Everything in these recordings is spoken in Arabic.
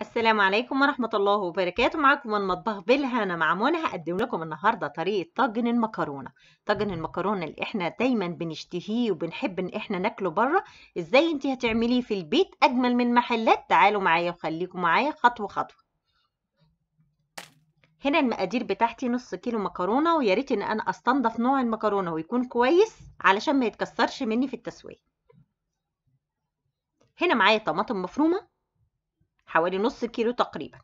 السلام عليكم ورحمة الله وبركاته معكم من مطبخ بالهنا مع منى هقدم لكم النهاردة طريقة طاجن المكرونة طاجن المكرونة اللي احنا دايما بنشتهيه وبنحب ان احنا ناكله بره ازاي انت هتعمليه في البيت اجمل من محلات تعالوا معايا وخليكم معايا خطوة خطوة هنا المقادير بتاعتي نص كيلو مكرونة وياريت ان انا استنضف نوع المكرونة ويكون كويس علشان ما يتكسرش مني في التسوية هنا معايا طماطم مفرومة حوالي نص كيلو تقريبا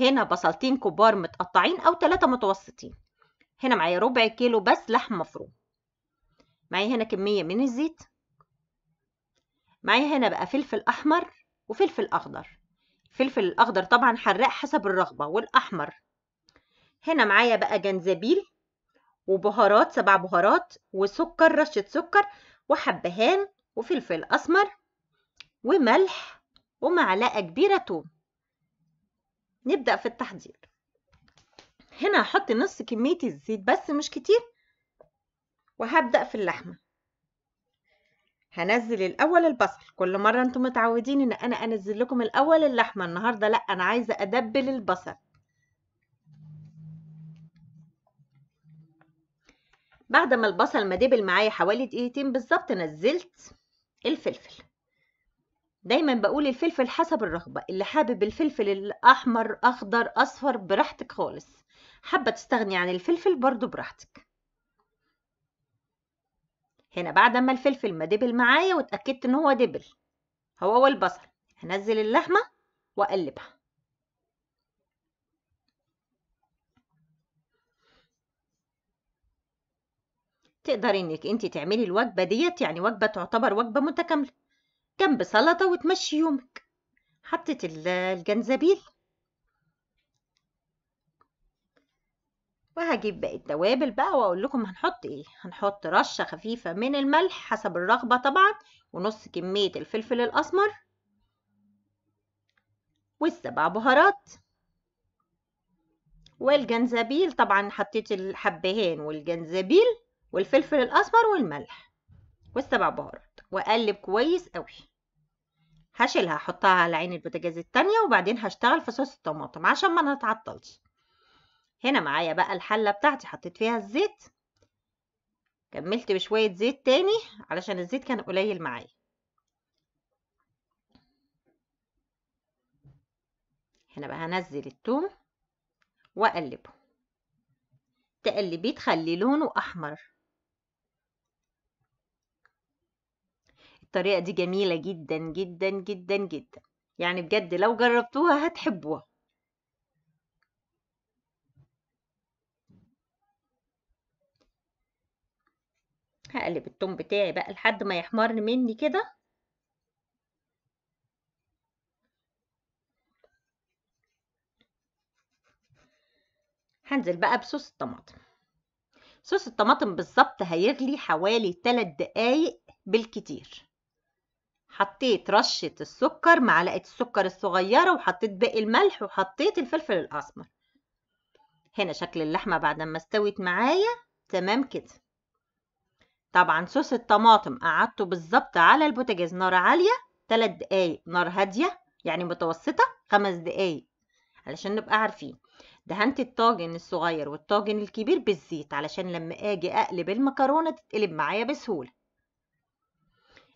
هنا بصلتين كبار متقطعين او ثلاثة متوسطين هنا معايا ربع كيلو بس لحم مفروم معايا هنا كمية من الزيت معايا هنا بقى فلفل احمر وفلفل اخضر الفلفل الاخضر طبعا حراق حسب الرغبة والاحمر هنا معايا بقى جنزبيل وبهارات سبع بهارات وسكر رشة سكر وحبهان وفلفل اسمر وملح ومعلقة كبيرة توم نبدأ في التحضير هنا هحط نص كمية الزيت بس مش كتير وهبدأ في اللحمة هنزل الأول البصل كل مرة انتم متعودين ان انا انزل لكم الأول اللحمة النهاردة لأ انا عايزة ادبل البصل بعد ما البصل ما دبل معايا حوالي دقيقتين بالظبط نزلت الفلفل دايما بقول الفلفل حسب الرغبة اللي حابب الفلفل الأحمر أخضر أصفر براحتك خالص حابة تستغني عن الفلفل برضو براحتك هنا بعد ما الفلفل ما دبل معايا واتأكدت ان هو دبل هو والبصل هنزل اللحمة واقلبها تقدري انك انت تعملي الوجبه ديت يعني وجبه تعتبر وجبه متكامله جنب سلطة وتمشي يومك حطت الجنزبيل وهجيب باقي التوابل بقى واقول لكم هنحط ايه هنحط رشه خفيفه من الملح حسب الرغبه طبعا ونص كميه الفلفل الاسمر والسبع بهارات والجنزبيل طبعا حطيت الحبهان والجنزبيل والفلفل الاسمر والملح والسبع بهارات واقلب كويس قوي هشيلها احطها على عين البوتاجاز التانية وبعدين هشتغل في صوص الطماطم عشان ما نتعطلش هنا معايا بقى الحلة بتاعتي حطيت فيها الزيت كملت بشوية زيت تاني علشان الزيت كان قليل معايا هنا بقى هنزل التوم واقلبه تقلبيه تخلي لونه احمر الطريقة دي جميلة جدًا، جدًا، جدًا، جدًا، يعني بجد لو جربتوها هتحبوها. هقلب التوم بتاعي بقى لحد ما يحمر مني كده. هنزل بقى بصوص الطماطم. صوص الطماطم بالظبط هيغلي حوالي 3 دقايق بالكتير. حطيت رشة السكر معلقة السكر الصغيرة وحطيت باقي الملح وحطيت الفلفل الأسمر هنا شكل اللحمة بعد ما استوت معايا تمام كده طبعا صوص الطماطم قعدته بالظبط على البوتاجاز نار عالية 3 دقايق نار هادية يعني متوسطة 5 دقايق علشان نبقى عارفين دهنت الطاجن الصغير والطاجن الكبير بالزيت علشان لما اجي اقلب المكرونة تتقلب معايا بسهولة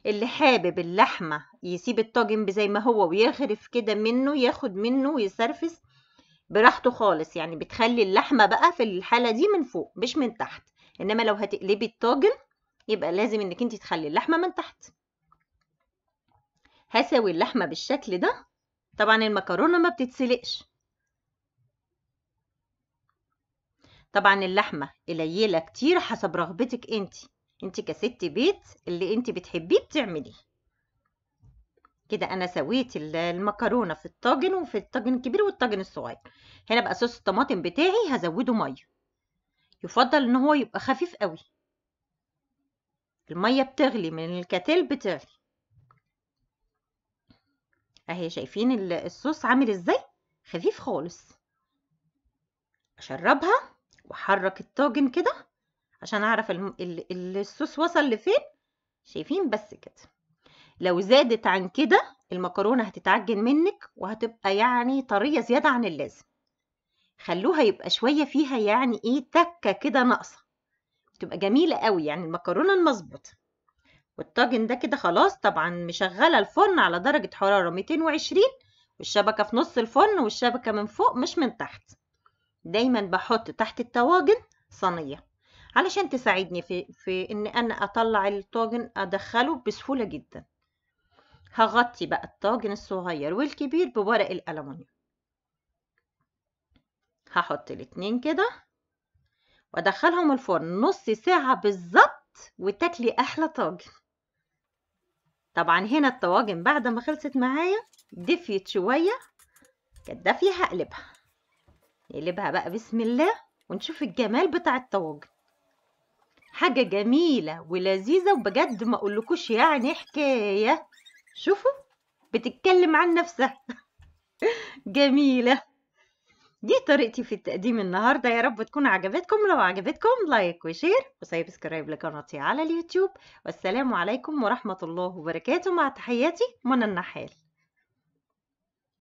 اللي حابب اللحمة يسيب الطاجن زي ما هو ويغرف كده منه ياخد منه ويسرفس براحته خالص يعني بتخلي اللحمة بقى في الحالة دي من فوق مش من تحت انما لو هتقلبي الطاجن يبقى لازم انك انت تخلي اللحمة من تحت هسوي اللحمة بالشكل ده طبعا المكرونة ما بتتسلقش طبعا اللحمة قليلة كتير حسب رغبتك انتي انت كست بيت اللي انت بتحبيه بتعمليه كده انا سويت المكرونه في الطاجن وفي الطاجن الكبير والطاجن الصغير هنا بقى صوص الطماطم بتاعي هزوده ميه يفضل ان هو يبقى خفيف قوي الميه بتغلي من الكتل بتغلي اهي شايفين الصوص عامل ازاي خفيف خالص اشربها واحرك الطاجن كده عشان اعرف الم... ال... الصوص وصل لفين شايفين بس كده لو زادت عن كده المكرونه هتتعجن منك وهتبقى يعني طريه زياده عن اللازم خلوها يبقى شويه فيها يعني ايه تكه كده ناقصه تبقى جميله قوي يعني المكرونه المظبوطه والطاجن ده كده خلاص طبعا مشغله الفرن على درجه حراره 220 والشبكه في نص الفرن والشبكه من فوق مش من تحت دايما بحط تحت الطواجن صينيه علشان تساعدني في, في ان انا اطلع الطاجن ادخله بسهولة جدا هغطي بقى الطاجن الصغير والكبير بورق الالومنيوم هحط الاتنين كده وادخلهم الفرن نص ساعة بالظبط وتاكلي احلى طاجن طبعا هنا الطواجن بعد ما خلصت معايا دفيت شوية كانت دافية هقلبها نقلبها بقى بسم الله ونشوف الجمال بتاع الطواجن حاجة جميلة ولذيذة وبجد ما أقولكوش يعني حكاية شوفوا بتتكلم عن نفسها جميلة دي طريقتي في التقديم النهاردة يا رب تكون عجبتكم لو عجبتكم لايك وشير وسبسكرايب لقناتي على اليوتيوب والسلام عليكم ورحمة الله وبركاته مع تحياتي منى النحال